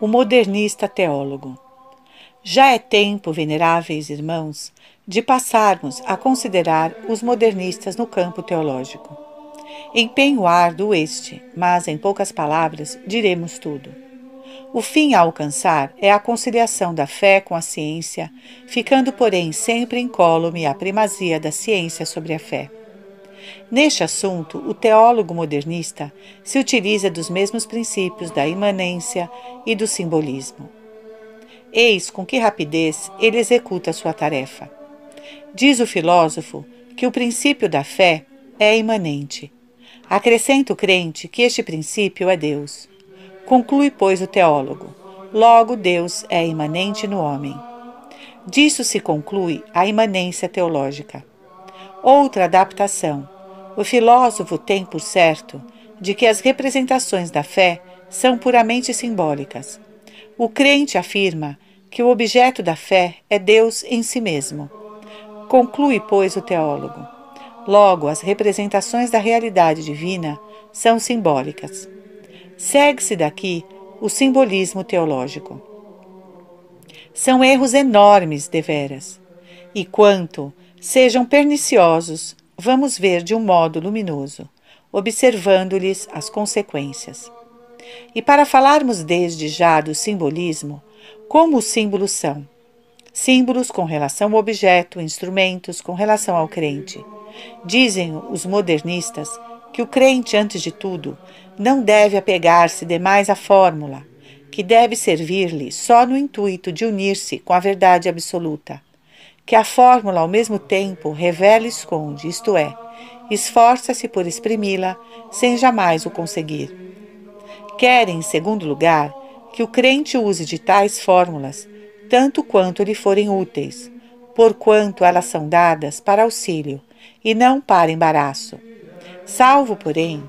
o modernista teólogo. Já é tempo, veneráveis irmãos, de passarmos a considerar os modernistas no campo teológico. Empenho árduo este, mas em poucas palavras diremos tudo. O fim a alcançar é a conciliação da fé com a ciência, ficando, porém, sempre incólume a primazia da ciência sobre a fé. Neste assunto, o teólogo modernista se utiliza dos mesmos princípios da imanência e do simbolismo. Eis com que rapidez ele executa sua tarefa. Diz o filósofo que o princípio da fé é imanente. Acrescenta o crente que este princípio é Deus. Conclui, pois, o teólogo: logo, Deus é imanente no homem. Disso se conclui a imanência teológica. Outra adaptação. O filósofo tem por certo de que as representações da fé são puramente simbólicas. O crente afirma que o objeto da fé é Deus em si mesmo. Conclui, pois, o teólogo. Logo, as representações da realidade divina são simbólicas. Segue-se daqui o simbolismo teológico. São erros enormes, deveras. E quanto sejam perniciosos, vamos ver de um modo luminoso, observando-lhes as consequências. E para falarmos desde já do simbolismo, como os símbolos são? Símbolos com relação ao objeto, instrumentos com relação ao crente. Dizem os modernistas que o crente, antes de tudo, não deve apegar-se demais à fórmula, que deve servir-lhe só no intuito de unir-se com a verdade absoluta que a fórmula ao mesmo tempo revela e esconde, isto é, esforça-se por exprimi-la sem jamais o conseguir. Querem, em segundo lugar, que o crente use de tais fórmulas tanto quanto lhe forem úteis, porquanto elas são dadas para auxílio e não para embaraço. Salvo, porém,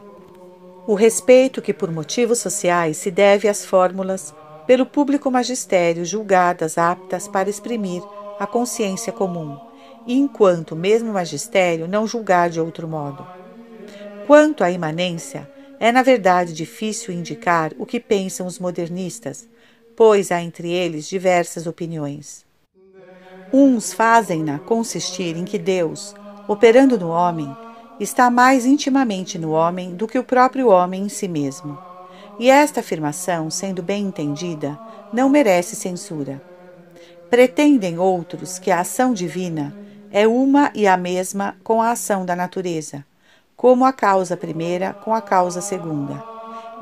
o respeito que por motivos sociais se deve às fórmulas pelo público magistério julgadas aptas para exprimir a consciência comum, e enquanto mesmo magistério não julgar de outro modo. Quanto à imanência, é na verdade difícil indicar o que pensam os modernistas, pois há entre eles diversas opiniões. Uns fazem-na consistir em que Deus, operando no homem, está mais intimamente no homem do que o próprio homem em si mesmo. E esta afirmação, sendo bem entendida, não merece censura. Pretendem outros que a ação divina é uma e a mesma com a ação da natureza, como a causa primeira com a causa segunda.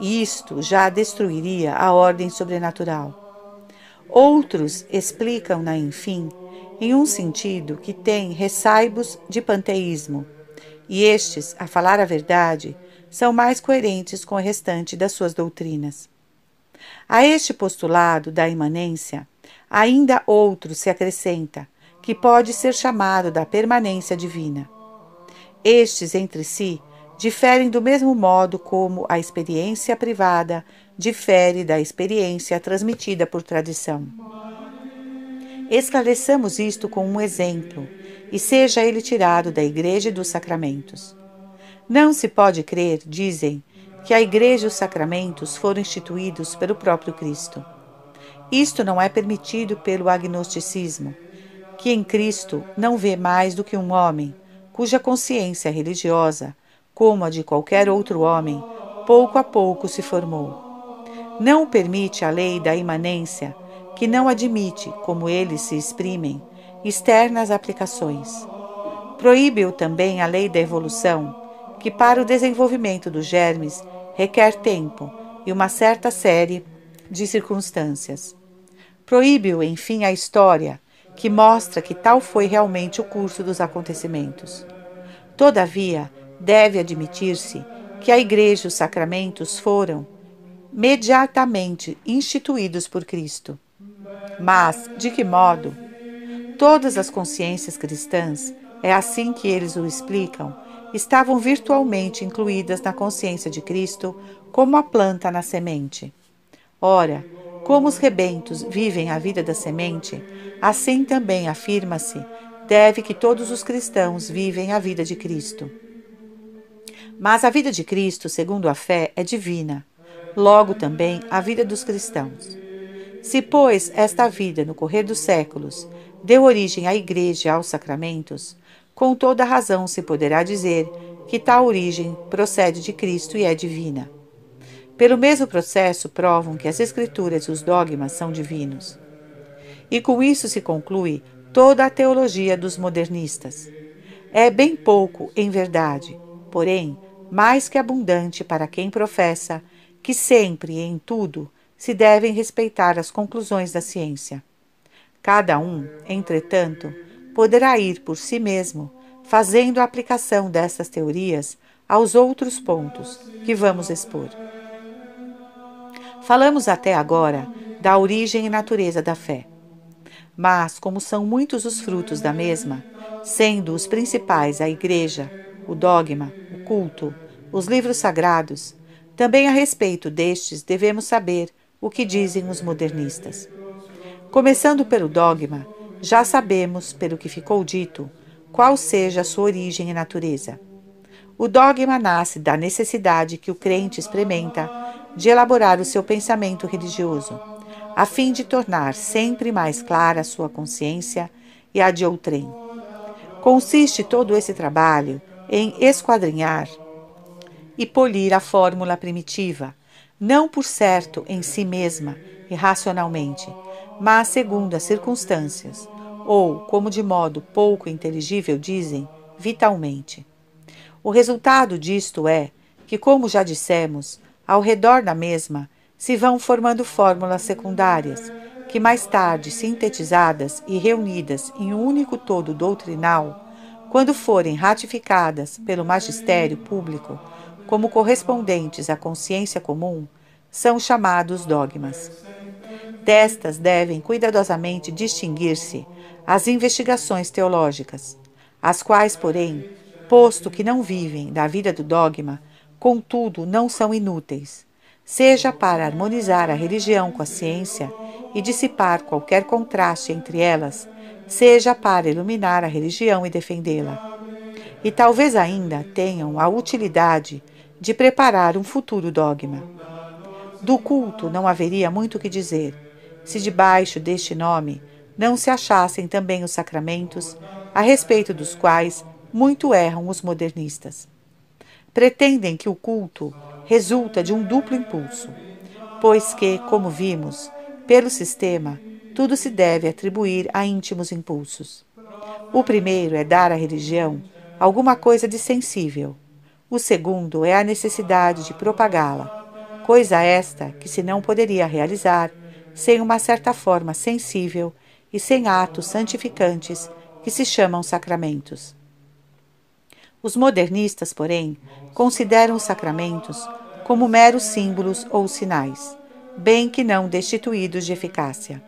E isto já destruiria a ordem sobrenatural. Outros explicam-na, enfim, em um sentido que tem ressaibos de panteísmo, e estes, a falar a verdade, são mais coerentes com o restante das suas doutrinas. A este postulado da imanência, Ainda outro se acrescenta, que pode ser chamado da permanência divina. Estes entre si diferem do mesmo modo como a experiência privada difere da experiência transmitida por tradição. Esclareçamos isto com um exemplo, e seja ele tirado da Igreja e dos sacramentos. Não se pode crer, dizem, que a Igreja e os sacramentos foram instituídos pelo próprio Cristo. Isto não é permitido pelo agnosticismo, que em Cristo não vê mais do que um homem, cuja consciência religiosa, como a de qualquer outro homem, pouco a pouco se formou. Não permite a lei da imanência, que não admite, como eles se exprimem, externas aplicações. Proíbe-o também a lei da evolução, que para o desenvolvimento dos germes requer tempo e uma certa série de circunstâncias. Proíbe-o, enfim, a história, que mostra que tal foi realmente o curso dos acontecimentos. Todavia, deve admitir-se que a Igreja e os sacramentos foram imediatamente instituídos por Cristo. Mas, de que modo? Todas as consciências cristãs, é assim que eles o explicam, estavam virtualmente incluídas na consciência de Cristo como a planta na semente. Ora, como os rebentos vivem a vida da semente, assim também afirma-se, deve que todos os cristãos vivem a vida de Cristo. Mas a vida de Cristo, segundo a fé, é divina, logo também a vida dos cristãos. Se, pois, esta vida, no correr dos séculos, deu origem à Igreja e aos sacramentos, com toda razão se poderá dizer que tal origem procede de Cristo e é divina. Pelo mesmo processo, provam que as Escrituras e os dogmas são divinos. E com isso se conclui toda a teologia dos modernistas. É bem pouco, em verdade, porém, mais que abundante para quem professa que sempre e em tudo se devem respeitar as conclusões da ciência. Cada um, entretanto, poderá ir por si mesmo, fazendo a aplicação dessas teorias aos outros pontos que vamos expor. Falamos até agora da origem e natureza da fé. Mas, como são muitos os frutos da mesma, sendo os principais a Igreja, o dogma, o culto, os livros sagrados, também a respeito destes devemos saber o que dizem os modernistas. Começando pelo dogma, já sabemos, pelo que ficou dito, qual seja a sua origem e natureza. O dogma nasce da necessidade que o crente experimenta de elaborar o seu pensamento religioso, a fim de tornar sempre mais clara a sua consciência e a de outrem. Consiste todo esse trabalho em esquadrinhar e polir a fórmula primitiva, não por certo em si mesma e racionalmente, mas segundo as circunstâncias, ou, como de modo pouco inteligível dizem, vitalmente. O resultado disto é que, como já dissemos, ao redor da mesma se vão formando fórmulas secundárias, que mais tarde, sintetizadas e reunidas em um único todo doutrinal, quando forem ratificadas pelo magistério público como correspondentes à consciência comum, são chamados dogmas. Destas devem cuidadosamente distinguir-se as investigações teológicas, as quais, porém, posto que não vivem da vida do dogma, contudo, não são inúteis, seja para harmonizar a religião com a ciência e dissipar qualquer contraste entre elas, seja para iluminar a religião e defendê-la. E talvez ainda tenham a utilidade de preparar um futuro dogma. Do culto não haveria muito o que dizer, se debaixo deste nome não se achassem também os sacramentos, a respeito dos quais muito erram os modernistas pretendem que o culto resulta de um duplo impulso, pois que, como vimos, pelo sistema, tudo se deve atribuir a íntimos impulsos. O primeiro é dar à religião alguma coisa de sensível. O segundo é a necessidade de propagá-la, coisa esta que se não poderia realizar sem uma certa forma sensível e sem atos santificantes que se chamam sacramentos. Os modernistas, porém, consideram os sacramentos como meros símbolos ou sinais, bem que não destituídos de eficácia.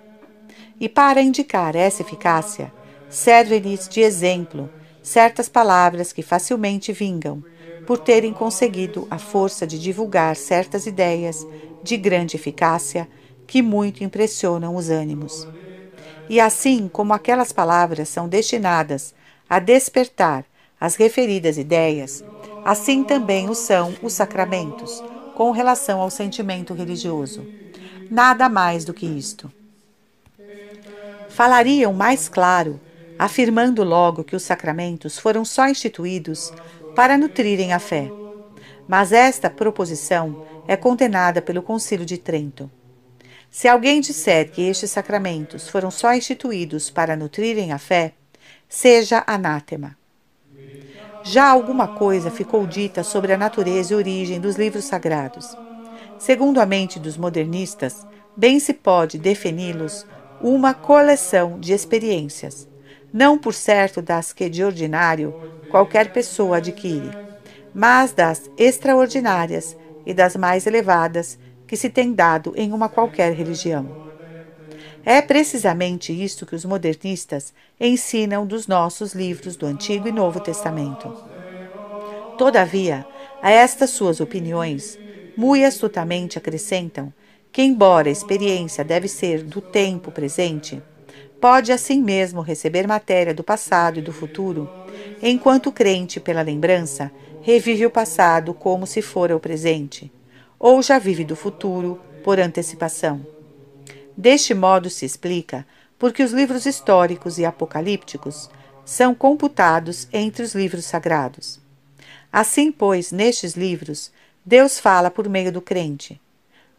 E para indicar essa eficácia, servem-lhes de exemplo certas palavras que facilmente vingam, por terem conseguido a força de divulgar certas ideias de grande eficácia que muito impressionam os ânimos. E assim como aquelas palavras são destinadas a despertar as referidas ideias, assim também o são os sacramentos com relação ao sentimento religioso. Nada mais do que isto. Falariam mais claro, afirmando logo que os sacramentos foram só instituídos para nutrirem a fé. Mas esta proposição é condenada pelo Concílio de Trento. Se alguém disser que estes sacramentos foram só instituídos para nutrirem a fé, seja anátema. Já alguma coisa ficou dita sobre a natureza e origem dos livros sagrados. Segundo a mente dos modernistas, bem se pode defini-los uma coleção de experiências, não por certo das que de ordinário qualquer pessoa adquire, mas das extraordinárias e das mais elevadas que se tem dado em uma qualquer religião. É precisamente isso que os modernistas ensinam dos nossos livros do Antigo e Novo Testamento. Todavia, a estas suas opiniões, muito astutamente acrescentam que, embora a experiência deve ser do tempo presente, pode assim mesmo receber matéria do passado e do futuro, enquanto o crente, pela lembrança, revive o passado como se fora o presente, ou já vive do futuro por antecipação. Deste modo se explica porque os livros históricos e apocalípticos são computados entre os livros sagrados. Assim, pois, nestes livros, Deus fala por meio do crente.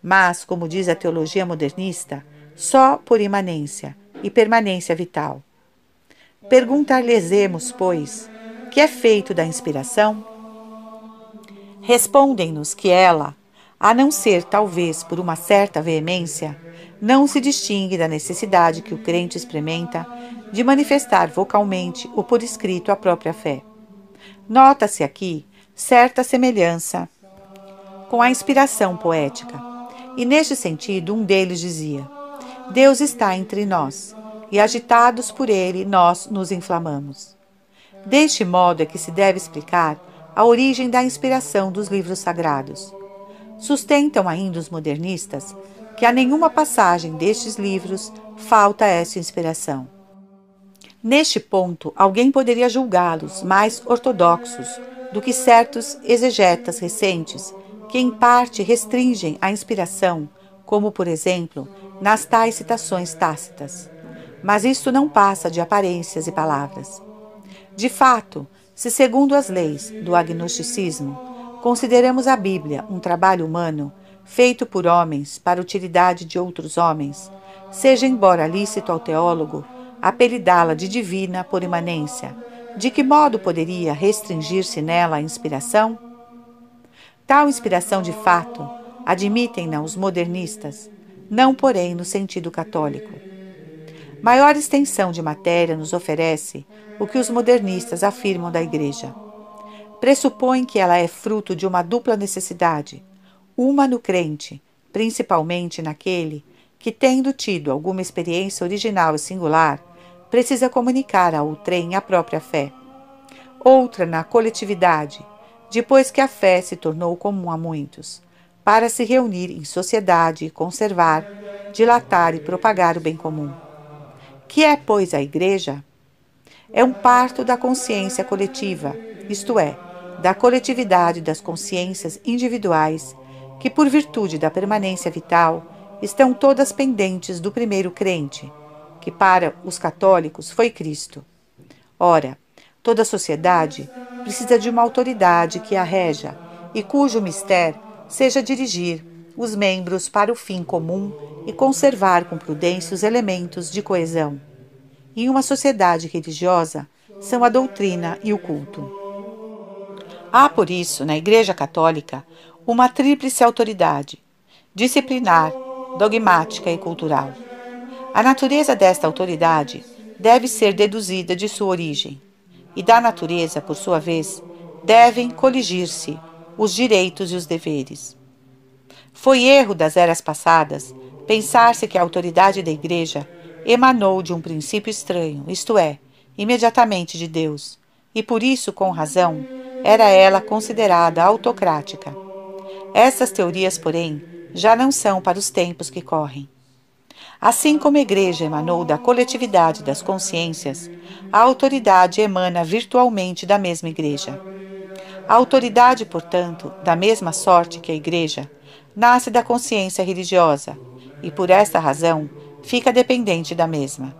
Mas, como diz a teologia modernista, só por imanência e permanência vital. Perguntar-lhes-emos, pois, que é feito da inspiração? Respondem-nos que ela, a não ser, talvez, por uma certa veemência, não se distingue da necessidade que o crente experimenta de manifestar vocalmente ou por escrito a própria fé. Nota-se aqui certa semelhança com a inspiração poética. E neste sentido, um deles dizia: Deus está entre nós, e agitados por ele, nós nos inflamamos. Deste modo é que se deve explicar a origem da inspiração dos livros sagrados Sustentam ainda os modernistas que a nenhuma passagem destes livros falta essa inspiração. Neste ponto, alguém poderia julgá-los mais ortodoxos do que certos exegetas recentes, que em parte restringem a inspiração, como por exemplo nas tais citações tácitas. Mas isto não passa de aparências e palavras. De fato, se segundo as leis do agnosticismo, Consideramos a Bíblia um trabalho humano feito por homens para utilidade de outros homens, seja embora lícito ao teólogo apelidá-la de divina por imanência. De que modo poderia restringir-se nela a inspiração? Tal inspiração de fato admitem-na os modernistas, não porém no sentido católico. Maior extensão de matéria nos oferece o que os modernistas afirmam da Igreja pressupõe que ela é fruto de uma dupla necessidade, uma no crente, principalmente naquele que, tendo tido alguma experiência original e singular, precisa comunicar ao trem a própria fé. Outra na coletividade, depois que a fé se tornou comum a muitos, para se reunir em sociedade e conservar, dilatar e propagar o bem comum. Que é, pois, a Igreja? É um parto da consciência coletiva, isto é, da coletividade das consciências individuais, que, por virtude da permanência vital, estão todas pendentes do primeiro crente, que para os católicos foi Cristo. Ora, toda sociedade precisa de uma autoridade que a reja e cujo mistério seja dirigir os membros para o fim comum e conservar com prudência os elementos de coesão. Em uma sociedade religiosa, são a doutrina e o culto. Há, por isso, na Igreja Católica, uma tríplice autoridade: disciplinar, dogmática e cultural. A natureza desta autoridade deve ser deduzida de sua origem, e da natureza, por sua vez, devem coligir-se os direitos e os deveres. Foi erro das eras passadas pensar-se que a autoridade da Igreja emanou de um princípio estranho, isto é, imediatamente de Deus, e por isso, com razão, era ela considerada autocrática. Essas teorias, porém, já não são para os tempos que correm. Assim como a Igreja emanou da coletividade das consciências, a autoridade emana virtualmente da mesma Igreja. A autoridade, portanto, da mesma sorte que a Igreja, nasce da consciência religiosa e, por esta razão, fica dependente da mesma.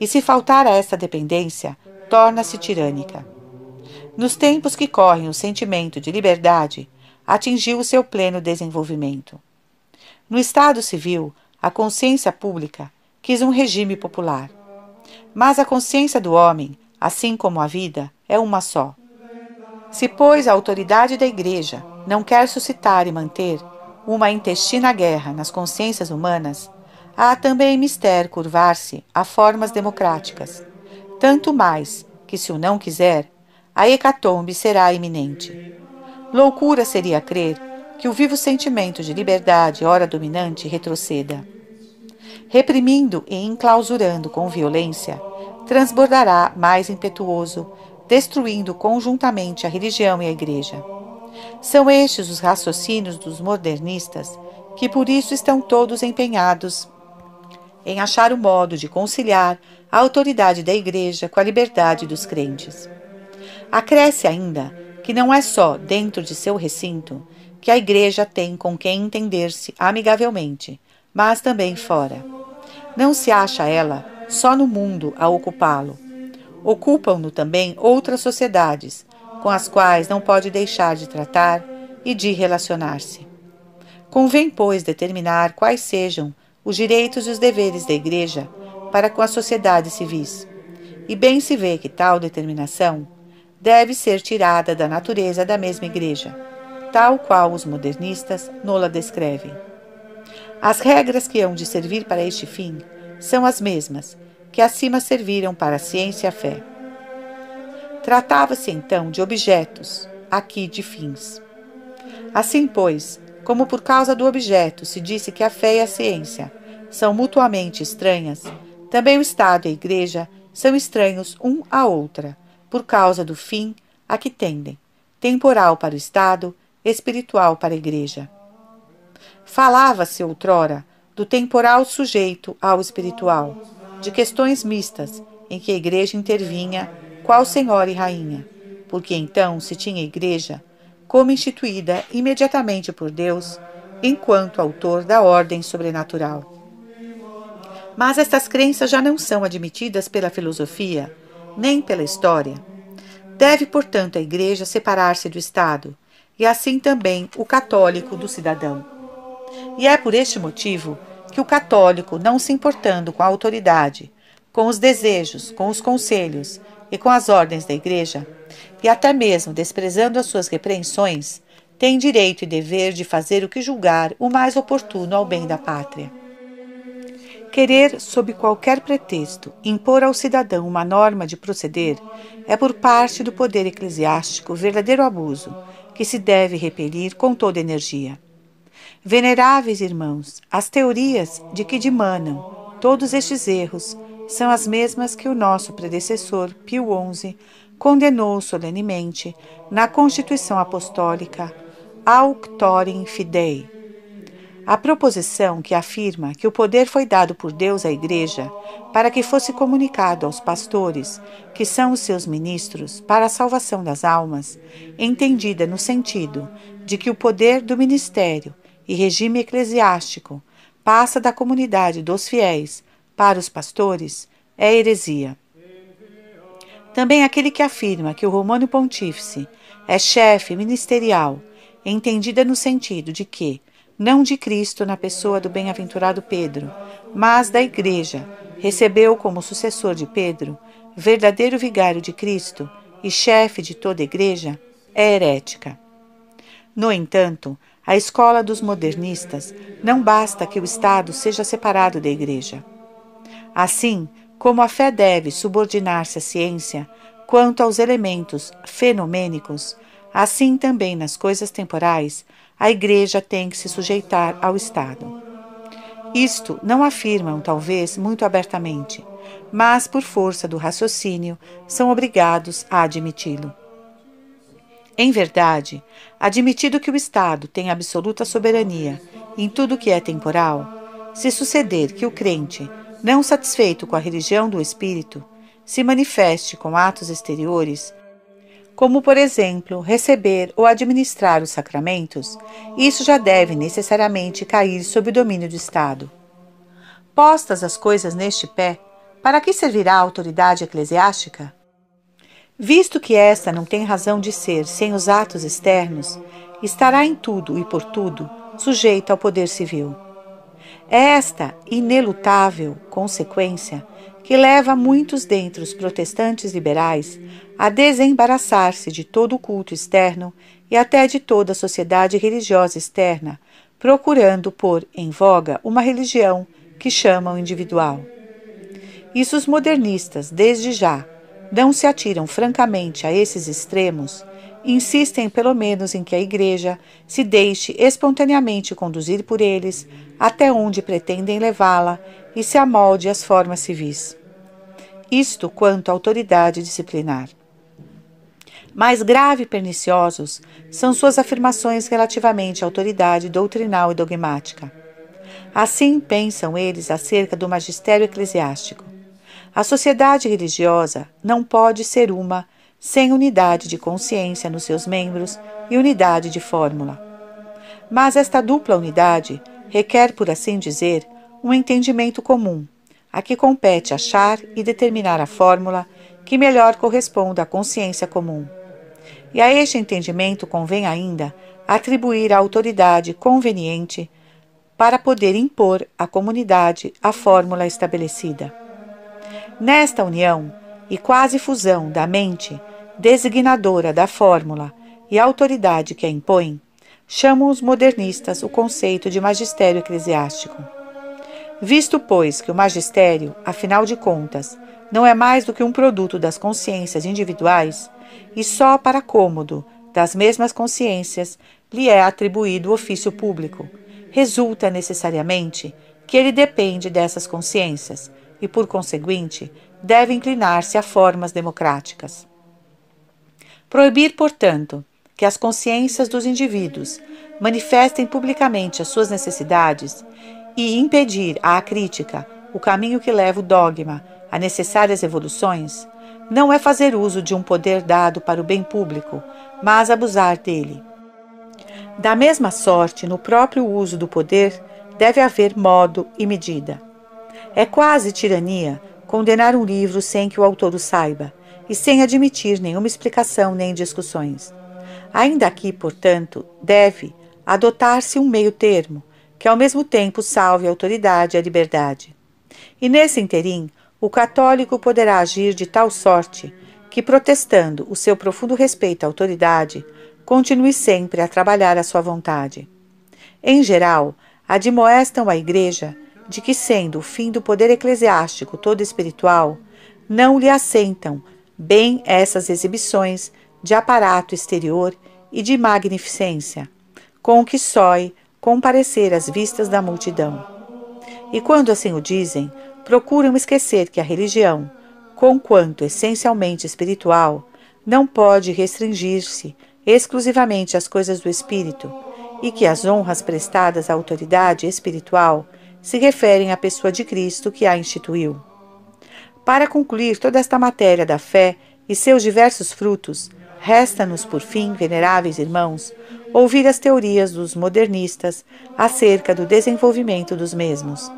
E se faltar a esta dependência, torna-se tirânica. Nos tempos que correm, o sentimento de liberdade atingiu o seu pleno desenvolvimento. No Estado civil, a consciência pública quis um regime popular. Mas a consciência do homem, assim como a vida, é uma só. Se, pois, a autoridade da Igreja não quer suscitar e manter uma intestina guerra nas consciências humanas, há também mister curvar-se a formas democráticas. Tanto mais que, se o não quiser, a hecatombe será iminente. Loucura seria crer que o vivo sentimento de liberdade, ora dominante, retroceda. Reprimindo e enclausurando com violência, transbordará mais impetuoso, destruindo conjuntamente a religião e a igreja. São estes os raciocínios dos modernistas, que por isso estão todos empenhados em achar o modo de conciliar a autoridade da igreja com a liberdade dos crentes. Acresce ainda que não é só dentro de seu recinto que a igreja tem com quem entender-se amigavelmente, mas também fora. Não se acha ela só no mundo a ocupá-lo. Ocupam-no também outras sociedades, com as quais não pode deixar de tratar e de relacionar-se. Convém, pois, determinar quais sejam os direitos e os deveres da Igreja para com as sociedades civis. E bem se vê que tal determinação deve ser tirada da natureza da mesma igreja, tal qual os modernistas nola descrevem. As regras que hão de servir para este fim são as mesmas que acima serviram para a ciência e a fé. Tratava-se então de objetos, aqui de fins. Assim, pois, como por causa do objeto se disse que a fé e a ciência são mutuamente estranhas, também o Estado e a Igreja são estranhos um à outra, por causa do fim a que tendem, temporal para o Estado, espiritual para a Igreja. Falava-se outrora do temporal sujeito ao espiritual, de questões mistas em que a Igreja intervinha, qual Senhor e Rainha, porque então se tinha Igreja como instituída imediatamente por Deus, enquanto autor da ordem sobrenatural. Mas estas crenças já não são admitidas pela filosofia, nem pela história. Deve, portanto, a Igreja separar-se do Estado, e assim também o católico do cidadão. E é por este motivo que o católico, não se importando com a autoridade, com os desejos, com os conselhos e com as ordens da Igreja, e até mesmo desprezando as suas repreensões, tem direito e dever de fazer o que julgar o mais oportuno ao bem da pátria. Querer, sob qualquer pretexto, impor ao cidadão uma norma de proceder é, por parte do poder eclesiástico, verdadeiro abuso que se deve repelir com toda energia. Veneráveis irmãos, as teorias de que dimanam todos estes erros são as mesmas que o nosso predecessor Pio XI condenou solenemente na Constituição Apostólica Auctorin Fidei, a proposição que afirma que o poder foi dado por Deus à Igreja para que fosse comunicado aos pastores, que são os seus ministros, para a salvação das almas, entendida no sentido de que o poder do ministério e regime eclesiástico passa da comunidade dos fiéis para os pastores, é heresia. Também aquele que afirma que o Romano Pontífice é chefe ministerial, entendida no sentido de que não de Cristo na pessoa do bem-aventurado Pedro, mas da Igreja, recebeu como sucessor de Pedro, verdadeiro vigário de Cristo e chefe de toda a Igreja, é herética. No entanto, a escola dos modernistas não basta que o Estado seja separado da Igreja. Assim, como a fé deve subordinar-se à ciência, quanto aos elementos fenomênicos, assim também nas coisas temporais, a Igreja tem que se sujeitar ao Estado. Isto não afirmam, talvez, muito abertamente, mas, por força do raciocínio, são obrigados a admiti-lo. Em verdade, admitido que o Estado tem absoluta soberania em tudo que é temporal, se suceder que o crente, não satisfeito com a religião do Espírito, se manifeste com atos exteriores, como por exemplo receber ou administrar os sacramentos, isso já deve necessariamente cair sob o domínio do Estado. Postas as coisas neste pé, para que servirá a autoridade eclesiástica? Visto que esta não tem razão de ser sem os atos externos, estará em tudo e por tudo sujeita ao poder civil. Esta inelutável consequência que leva muitos dentre os protestantes liberais a desembaraçar-se de todo o culto externo e até de toda a sociedade religiosa externa, procurando pôr em voga uma religião que chamam individual. Isso os modernistas, desde já, não se atiram francamente a esses extremos, insistem pelo menos em que a Igreja se deixe espontaneamente conduzir por eles até onde pretendem levá-la e se amolde às formas civis. Isto quanto à autoridade disciplinar. Mais grave e perniciosos são suas afirmações relativamente à autoridade doutrinal e dogmática. Assim pensam eles acerca do magistério eclesiástico. A sociedade religiosa não pode ser uma sem unidade de consciência nos seus membros e unidade de fórmula. Mas esta dupla unidade requer, por assim dizer, um entendimento comum, a que compete achar e determinar a fórmula que melhor corresponda à consciência comum. E a este entendimento convém ainda atribuir a autoridade conveniente para poder impor à comunidade a fórmula estabelecida. Nesta união e quase fusão da mente designadora da fórmula e a autoridade que a impõe, chamam os modernistas o conceito de magistério eclesiástico. Visto, pois, que o magistério, afinal de contas, não é mais do que um produto das consciências individuais, e só para cômodo das mesmas consciências lhe é atribuído o ofício público, resulta necessariamente que ele depende dessas consciências e, por conseguinte, deve inclinar-se a formas democráticas. Proibir, portanto, que as consciências dos indivíduos manifestem publicamente as suas necessidades e impedir à crítica o caminho que leva o dogma a necessárias evoluções, não é fazer uso de um poder dado para o bem público, mas abusar dele. Da mesma sorte, no próprio uso do poder, deve haver modo e medida. É quase tirania condenar um livro sem que o autor o saiba e sem admitir nenhuma explicação nem discussões. Ainda aqui, portanto, deve adotar-se um meio-termo, que ao mesmo tempo salve a autoridade e a liberdade. E nesse interim, o católico poderá agir de tal sorte que, protestando o seu profundo respeito à autoridade, continue sempre a trabalhar a sua vontade. Em geral, admoestam a Igreja de que, sendo o fim do poder eclesiástico todo espiritual, não lhe assentam bem essas exibições de aparato exterior e de magnificência, com que sói comparecer às vistas da multidão. E quando assim o dizem, procuram esquecer que a religião, conquanto essencialmente espiritual, não pode restringir-se exclusivamente às coisas do espírito, e que as honras prestadas à autoridade espiritual se referem à pessoa de Cristo que a instituiu. Para concluir toda esta matéria da fé e seus diversos frutos, Resta-nos, por fim, veneráveis irmãos, ouvir as teorias dos modernistas acerca do desenvolvimento dos mesmos.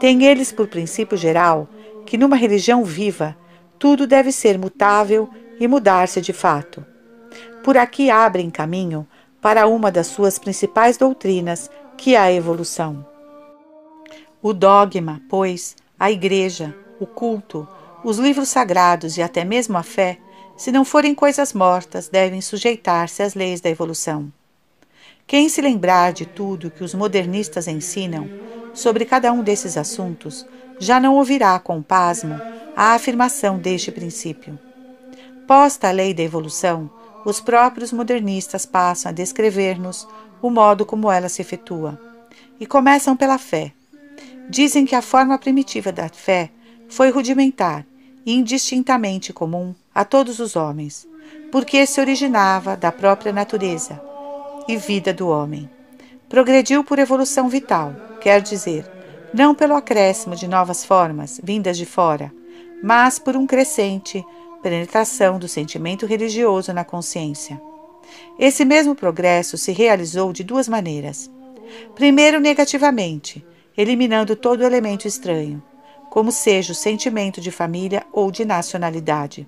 Têm eles por princípio geral que, numa religião viva, tudo deve ser mutável e mudar-se de fato. Por aqui abrem caminho para uma das suas principais doutrinas, que é a evolução. O dogma, pois, a igreja, o culto, os livros sagrados e até mesmo a fé se não forem coisas mortas, devem sujeitar-se às leis da evolução. Quem se lembrar de tudo que os modernistas ensinam sobre cada um desses assuntos, já não ouvirá com pasmo a afirmação deste princípio. Posta a lei da evolução, os próprios modernistas passam a descrever-nos o modo como ela se efetua. E começam pela fé. Dizem que a forma primitiva da fé foi rudimentar e indistintamente comum a todos os homens, porque se originava da própria natureza e vida do homem. Progrediu por evolução vital, quer dizer, não pelo acréscimo de novas formas vindas de fora, mas por um crescente penetração do sentimento religioso na consciência. Esse mesmo progresso se realizou de duas maneiras. Primeiro, negativamente, eliminando todo elemento estranho, como seja o sentimento de família ou de nacionalidade.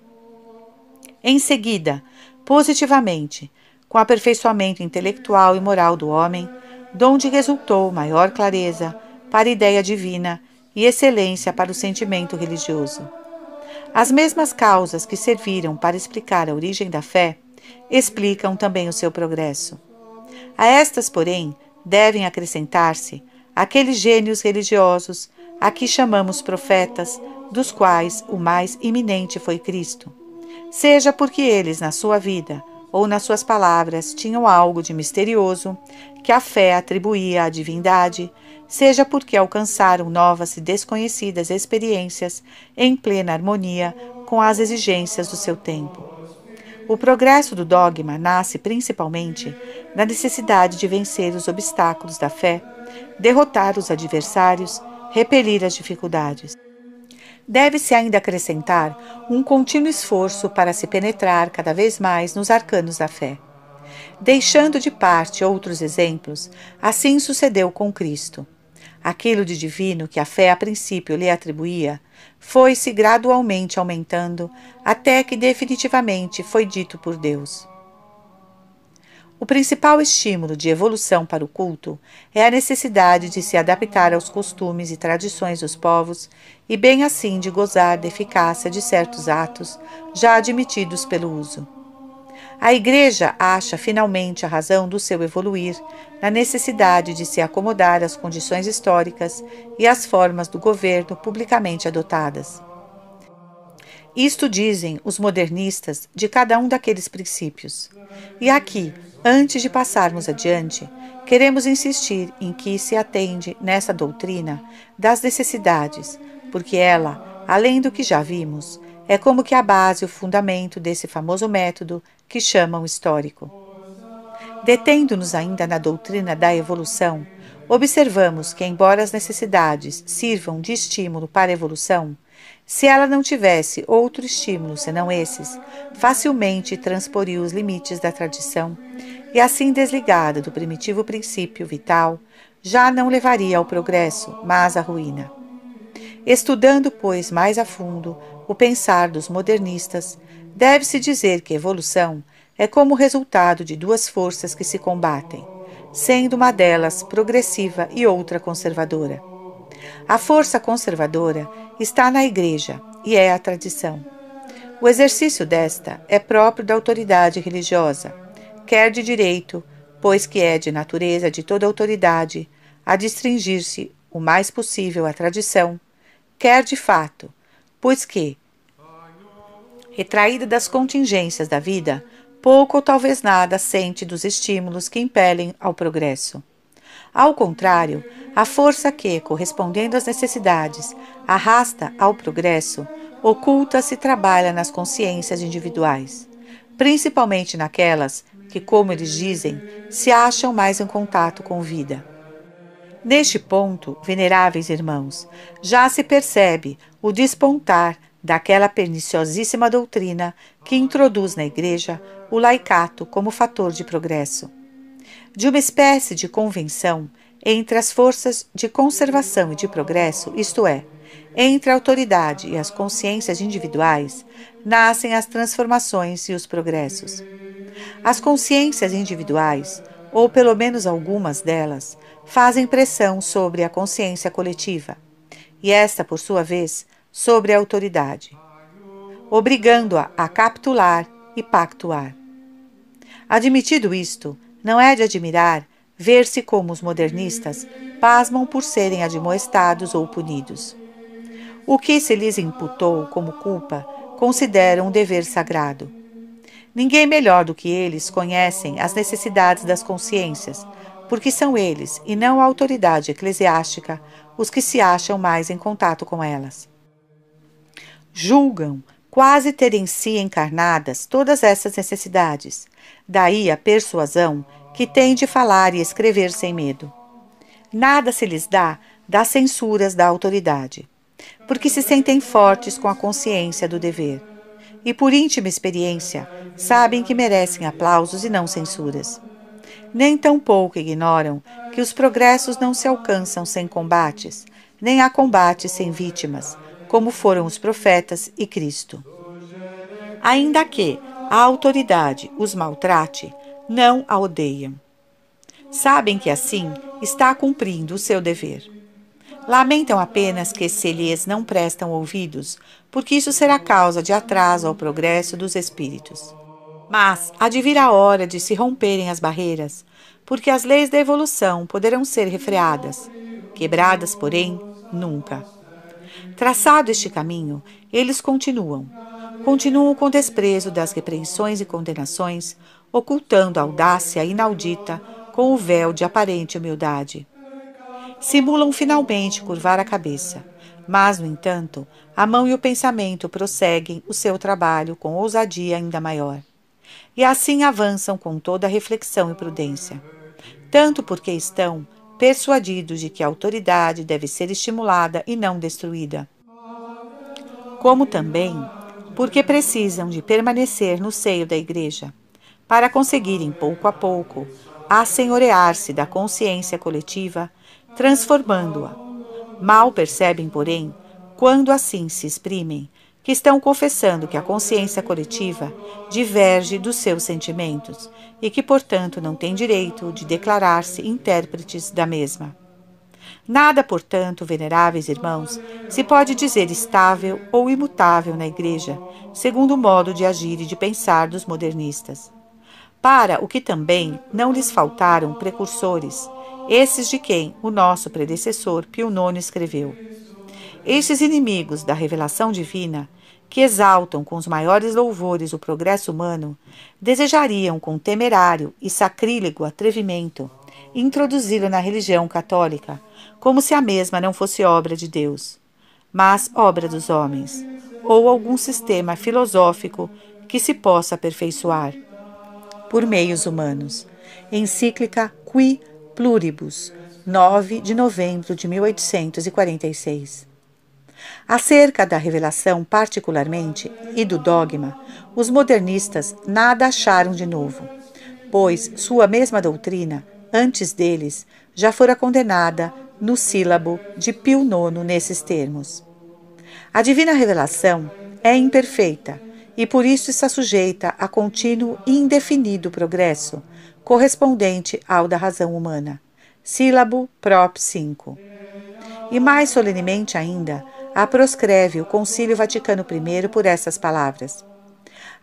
Em seguida, positivamente, com aperfeiçoamento intelectual e moral do homem, donde resultou maior clareza para a ideia divina e excelência para o sentimento religioso. As mesmas causas que serviram para explicar a origem da fé explicam também o seu progresso. A estas, porém, devem acrescentar-se aqueles gênios religiosos a que chamamos profetas, dos quais o mais iminente foi Cristo seja porque eles, na sua vida ou nas suas palavras, tinham algo de misterioso que a fé atribuía à divindade, seja porque alcançaram novas e desconhecidas experiências em plena harmonia com as exigências do seu tempo. O progresso do dogma nasce principalmente na necessidade de vencer os obstáculos da fé, derrotar os adversários, repelir as dificuldades deve-se ainda acrescentar um contínuo esforço para se penetrar cada vez mais nos arcanos da fé. Deixando de parte outros exemplos, assim sucedeu com Cristo. Aquilo de divino que a fé a princípio lhe atribuía foi-se gradualmente aumentando até que definitivamente foi dito por Deus. O principal estímulo de evolução para o culto é a necessidade de se adaptar aos costumes e tradições dos povos e, bem assim, de gozar da eficácia de certos atos já admitidos pelo uso. A Igreja acha finalmente a razão do seu evoluir na necessidade de se acomodar às condições históricas e às formas do governo publicamente adotadas. Isto dizem os modernistas de cada um daqueles princípios. E aqui Antes de passarmos adiante, queremos insistir em que se atende nessa doutrina das necessidades, porque ela, além do que já vimos, é como que a base, o fundamento desse famoso método que chamam histórico. Detendo-nos ainda na doutrina da evolução, observamos que, embora as necessidades sirvam de estímulo para a evolução, se ela não tivesse outro estímulo senão esses, facilmente transporia os limites da tradição e, assim desligada do primitivo princípio vital, já não levaria ao progresso, mas à ruína. Estudando, pois, mais a fundo o pensar dos modernistas, deve-se dizer que evolução é como resultado de duas forças que se combatem, sendo uma delas progressiva e outra conservadora. A força conservadora está na Igreja e é a tradição. O exercício desta é próprio da autoridade religiosa, quer de direito, pois que é de natureza de toda autoridade a distringir-se o mais possível à tradição, quer de fato, pois que, retraída das contingências da vida, pouco ou talvez nada sente dos estímulos que impelem ao progresso. Ao contrário, a força que, correspondendo às necessidades, arrasta ao progresso, oculta-se e trabalha nas consciências individuais, principalmente naquelas que, como eles dizem, se acham mais em contato com vida. Neste ponto, veneráveis irmãos, já se percebe o despontar daquela perniciosíssima doutrina que introduz na Igreja o laicato como fator de progresso de uma espécie de convenção entre as forças de conservação e de progresso, isto é, entre a autoridade e as consciências individuais, nascem as transformações e os progressos. As consciências individuais, ou pelo menos algumas delas, fazem pressão sobre a consciência coletiva, e esta, por sua vez, sobre a autoridade, obrigando-a a capitular e pactuar. Admitido isto, não é de admirar ver-se como os modernistas pasmam por serem admoestados ou punidos. O que se lhes imputou como culpa consideram um dever sagrado. Ninguém melhor do que eles conhecem as necessidades das consciências, porque são eles, e não a autoridade eclesiástica, os que se acham mais em contato com elas. Julgam quase ter em si encarnadas todas essas necessidades, Daí a persuasão que tem de falar e escrever sem medo. Nada se lhes dá das censuras da autoridade, porque se sentem fortes com a consciência do dever e, por íntima experiência, sabem que merecem aplausos e não censuras. Nem tampouco ignoram que os progressos não se alcançam sem combates, nem há combates sem vítimas, como foram os profetas e Cristo. Ainda que, a autoridade os maltrate, não a odeiam. Sabem que assim está cumprindo o seu dever. Lamentam apenas que se lhes não prestam ouvidos, porque isso será causa de atraso ao progresso dos espíritos. Mas há de vir a hora de se romperem as barreiras, porque as leis da evolução poderão ser refreadas, quebradas, porém, nunca. Traçado este caminho, eles continuam, continuam com desprezo das repreensões e condenações, ocultando a audácia inaudita com o véu de aparente humildade. Simulam finalmente curvar a cabeça, mas, no entanto, a mão e o pensamento prosseguem o seu trabalho com ousadia ainda maior. E assim avançam com toda reflexão e prudência, tanto porque estão persuadidos de que a autoridade deve ser estimulada e não destruída, como também porque precisam de permanecer no seio da Igreja, para conseguirem pouco a pouco assenhorear-se da consciência coletiva, transformando-a. Mal percebem, porém, quando assim se exprimem, que estão confessando que a consciência coletiva diverge dos seus sentimentos e que, portanto, não têm direito de declarar-se intérpretes da mesma. Nada, portanto, veneráveis irmãos, se pode dizer estável ou imutável na Igreja, segundo o modo de agir e de pensar dos modernistas. Para o que também não lhes faltaram precursores, esses de quem o nosso predecessor Pio IX escreveu. Estes inimigos da revelação divina, que exaltam com os maiores louvores o progresso humano, desejariam com temerário e sacrílego atrevimento introduzi-lo na religião católica como se a mesma não fosse obra de Deus, mas obra dos homens, ou algum sistema filosófico que se possa aperfeiçoar por meios humanos. Encíclica Qui Pluribus, 9 de novembro de 1846. Acerca da revelação, particularmente, e do dogma, os modernistas nada acharam de novo, pois sua mesma doutrina, antes deles, já fora condenada no sílabo de Pio IX nesses termos. A divina revelação é imperfeita e por isso está sujeita a contínuo e indefinido progresso, correspondente ao da razão humana. Sílabo prop 5. E mais solenemente ainda, a proscreve o Concílio Vaticano I por essas palavras.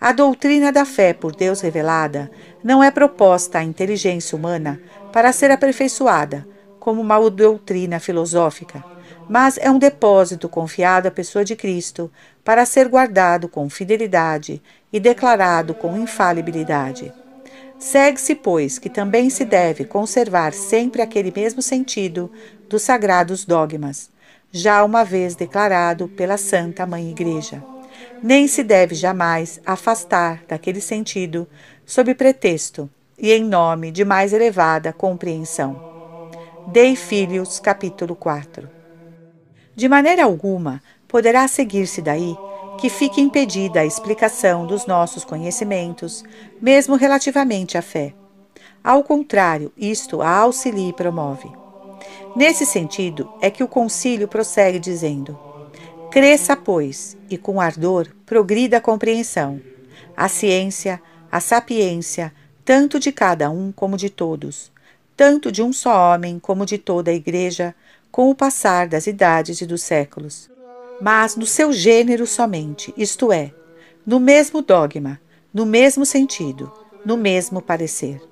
A doutrina da fé por Deus revelada não é proposta à inteligência humana para ser aperfeiçoada, como uma doutrina filosófica, mas é um depósito confiado à pessoa de Cristo para ser guardado com fidelidade e declarado com infalibilidade. Segue-se, pois, que também se deve conservar sempre aquele mesmo sentido dos sagrados dogmas, já uma vez declarado pela Santa Mãe Igreja. Nem se deve jamais afastar daquele sentido sob pretexto e em nome de mais elevada compreensão. Dei Filhos, capítulo 4. De maneira alguma poderá seguir-se daí que fique impedida a explicação dos nossos conhecimentos, mesmo relativamente à fé. Ao contrário, isto a auxilia e promove. Nesse sentido é que o concílio prossegue dizendo: Cresça, pois, e com ardor progrida a compreensão, a ciência, a sapiência, tanto de cada um como de todos, tanto de um só homem como de toda a Igreja, com o passar das idades e dos séculos, mas no seu gênero somente, isto é, no mesmo dogma, no mesmo sentido, no mesmo parecer.